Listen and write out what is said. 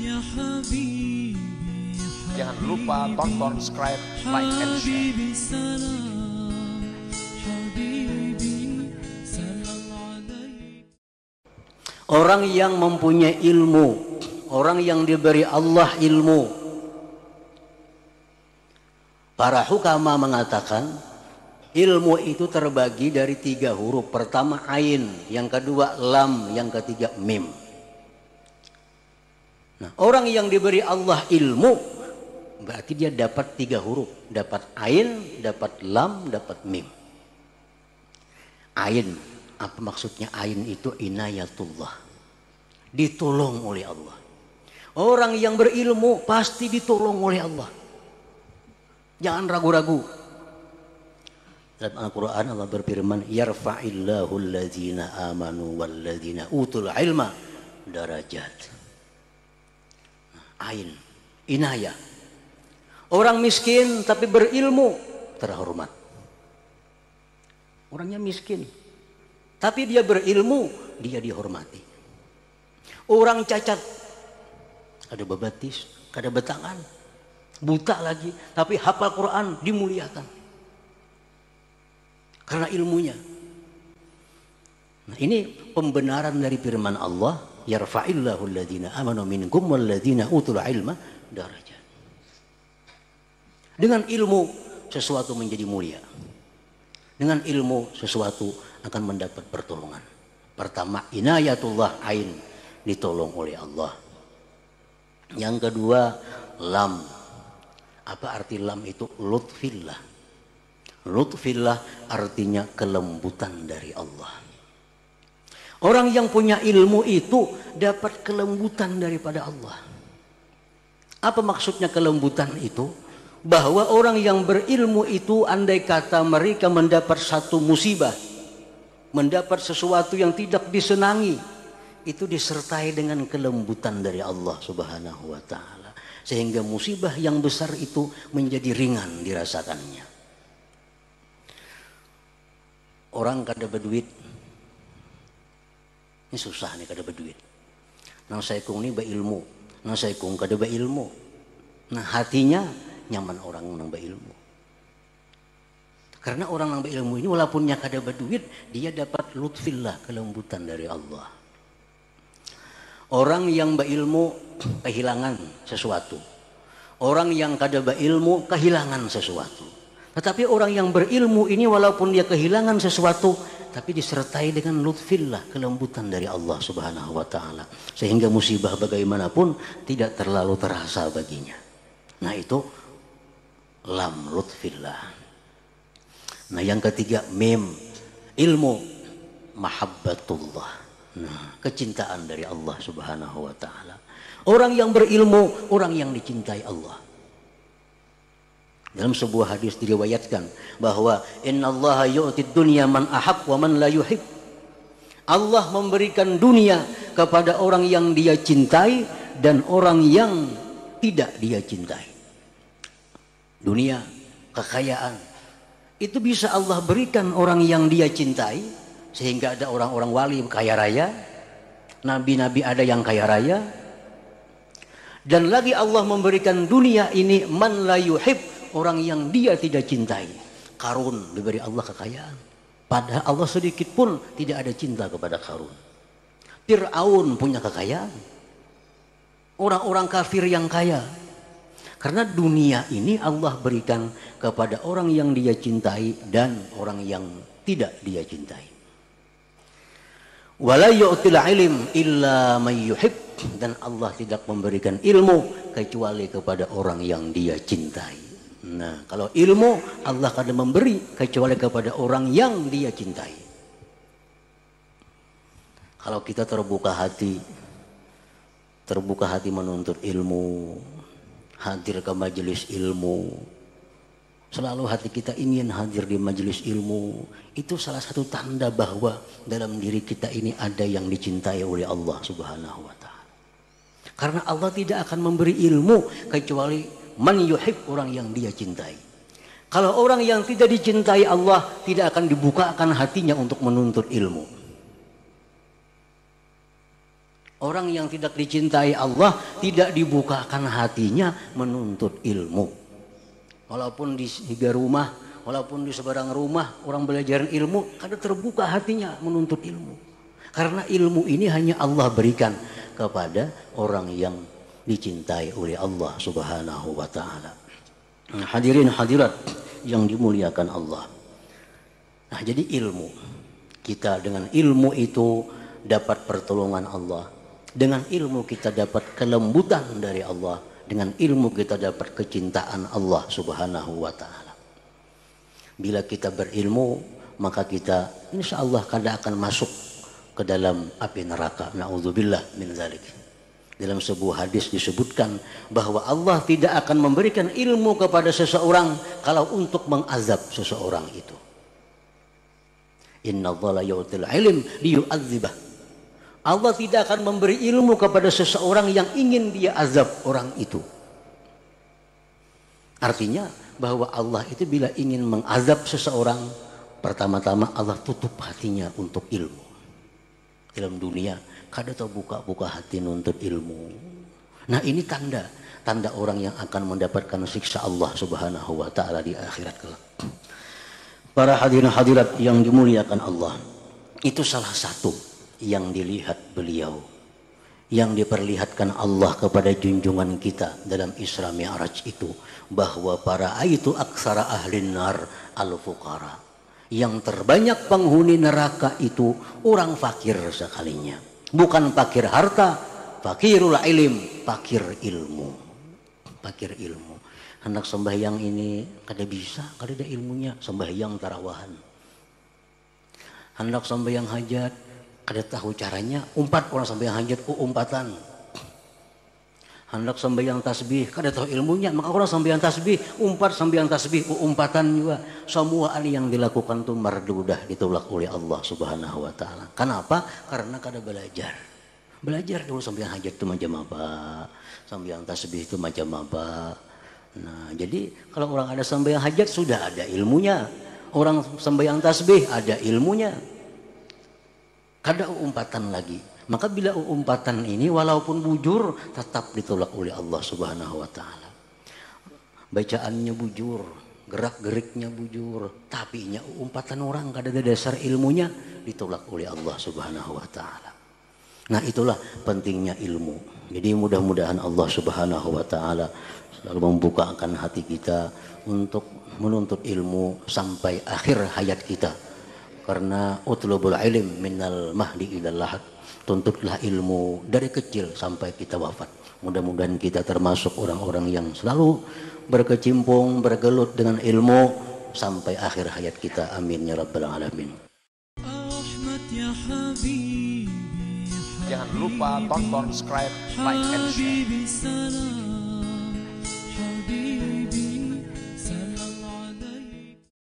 Ya Jangan lupa tonton, subscribe, like, and share. Orang yang mempunyai ilmu, orang yang diberi Allah ilmu. Para hukama mengatakan, ilmu itu terbagi dari tiga huruf. Pertama ain, yang kedua lam, yang ketiga mim. Nah, orang yang diberi Allah ilmu berarti dia dapat tiga huruf, dapat ain, dapat lam, dapat mim. Ain, apa maksudnya ain itu inayatullah. Ditolong oleh Allah. Orang yang berilmu pasti ditolong oleh Allah. Jangan ragu-ragu. Dalam Al-Quran Allah berfirman, Yarfa'illahu alladzina amanu walladzina utul ilma darajat ain inayah orang miskin tapi berilmu terhormat orangnya miskin tapi dia berilmu dia dihormati orang cacat ada babatis, ada betangan buta lagi tapi hafal Quran dimuliakan karena ilmunya nah ini pembenaran dari firman Allah yarfa'illahu alladhina amanu minkum walladhina utul ilma daraja. Dengan ilmu sesuatu menjadi mulia. Dengan ilmu sesuatu akan mendapat pertolongan. Pertama inayatullah ain ditolong oleh Allah. Yang kedua lam. Apa arti lam itu lutfillah? Lutfillah artinya kelembutan dari Allah Orang yang punya ilmu itu dapat kelembutan daripada Allah. Apa maksudnya kelembutan itu? Bahwa orang yang berilmu itu andai kata mereka mendapat satu musibah, mendapat sesuatu yang tidak disenangi, itu disertai dengan kelembutan dari Allah Subhanahu wa taala. Sehingga musibah yang besar itu menjadi ringan dirasakannya. Orang kada berduit ini susah nih kada berduit. Nang kung ini berilmu. Nang kung kada ilmu. Nah hatinya nyaman orang nang ilmu. Karena orang nang ilmu ini walaupun nya kada berduit, dia dapat lutfillah kelembutan dari Allah. Orang yang berilmu kehilangan sesuatu. Orang yang kada berilmu kehilangan sesuatu. Tetapi orang yang berilmu ini walaupun dia kehilangan sesuatu, tapi disertai dengan lutfillah kelembutan dari Allah Subhanahu wa taala sehingga musibah bagaimanapun tidak terlalu terasa baginya. Nah, itu lam lutfillah. Nah, yang ketiga mim ilmu mahabbatullah. Nah, kecintaan dari Allah Subhanahu wa taala. Orang yang berilmu, orang yang dicintai Allah. Dalam sebuah hadis diriwayatkan bahwa Inna Allah yu'tid dunia man ahab wa man la yuhib. Allah memberikan dunia kepada orang yang dia cintai dan orang yang tidak dia cintai. Dunia, kekayaan. Itu bisa Allah berikan orang yang dia cintai. Sehingga ada orang-orang wali kaya raya. Nabi-nabi ada yang kaya raya. Dan lagi Allah memberikan dunia ini man la yuhib orang yang dia tidak cintai. Karun diberi Allah kekayaan. Padahal Allah sedikit pun tidak ada cinta kepada Karun. Fir'aun punya kekayaan. Orang-orang kafir yang kaya. Karena dunia ini Allah berikan kepada orang yang dia cintai dan orang yang tidak dia cintai. Wala ilim illa dan Allah tidak memberikan ilmu kecuali kepada orang yang dia cintai. Nah, kalau ilmu Allah akan memberi kecuali kepada orang yang dia cintai. Kalau kita terbuka hati, terbuka hati menuntut ilmu, hadir ke majelis ilmu, selalu hati kita ingin hadir di majelis ilmu, itu salah satu tanda bahwa dalam diri kita ini ada yang dicintai oleh Allah Subhanahu wa taala. Karena Allah tidak akan memberi ilmu kecuali man yuhib orang yang dia cintai. Kalau orang yang tidak dicintai Allah tidak akan dibukakan hatinya untuk menuntut ilmu. Orang yang tidak dicintai Allah tidak dibukakan hatinya menuntut ilmu. Walaupun di tiga rumah, walaupun di sebarang rumah orang belajar ilmu, karena terbuka hatinya menuntut ilmu. Karena ilmu ini hanya Allah berikan kepada orang yang dicintai oleh Allah Subhanahu wa taala. Nah, hadirin hadirat yang dimuliakan Allah. Nah, jadi ilmu. Kita dengan ilmu itu dapat pertolongan Allah. Dengan ilmu kita dapat kelembutan dari Allah. Dengan ilmu kita dapat kecintaan Allah Subhanahu wa taala. Bila kita berilmu, maka kita insya Allah kada akan masuk ke dalam api neraka. Nauzubillah min zalik. Dalam sebuah hadis disebutkan bahwa Allah tidak akan memberikan ilmu kepada seseorang kalau untuk mengazab seseorang itu. Inna Allah yautil ilim liyu'adzibah. Allah tidak akan memberi ilmu kepada seseorang yang ingin dia azab orang itu. Artinya bahwa Allah itu bila ingin mengazab seseorang, pertama-tama Allah tutup hatinya untuk ilmu. Dalam dunia kada terbuka buka-buka hati nuntut ilmu. Nah ini tanda, tanda orang yang akan mendapatkan siksa Allah Subhanahu wa taala di akhirat kelak. Para hadirin hadirat yang dimuliakan Allah, itu salah satu yang dilihat beliau yang diperlihatkan Allah kepada junjungan kita dalam Isra Mi'raj itu bahwa para itu aksara ahli nar al fuqara yang terbanyak penghuni neraka itu orang fakir sekalinya Bukan pakir harta, fakirul ilim, fakir ilmu. pakir ilmu. Anak sembahyang ini kada bisa, kada ada ilmunya. Sembahyang tarawahan. Anak sembahyang hajat, kada tahu caranya. Umpat orang sembahyang hajat, ku umpatan hendak yang tasbih kada tahu ilmunya maka orang yang tasbih umpat yang tasbih umpatan juga semua ali yang dilakukan itu mardudah ditolak oleh Allah subhanahu wa ta'ala kenapa? karena kada belajar belajar dulu yang hajat itu macam apa yang tasbih itu macam apa nah jadi kalau orang ada yang hajat sudah ada ilmunya orang yang tasbih ada ilmunya kada umpatan lagi maka bila umpatan ini walaupun bujur tetap ditolak oleh Allah Subhanahu wa taala. Bacaannya bujur, gerak-geriknya bujur, tapi nya umpatan orang kada ada dasar ilmunya ditolak oleh Allah Subhanahu wa taala. Nah, itulah pentingnya ilmu. Jadi mudah-mudahan Allah Subhanahu wa taala selalu membukakan hati kita untuk menuntut ilmu sampai akhir hayat kita karena utlubul ilm minal mahdi ilallah tuntutlah ilmu dari kecil sampai kita wafat mudah-mudahan kita termasuk orang-orang yang selalu berkecimpung bergelut dengan ilmu sampai akhir hayat kita amin ya rabbal alamin ya jangan lupa tonton subscribe like and share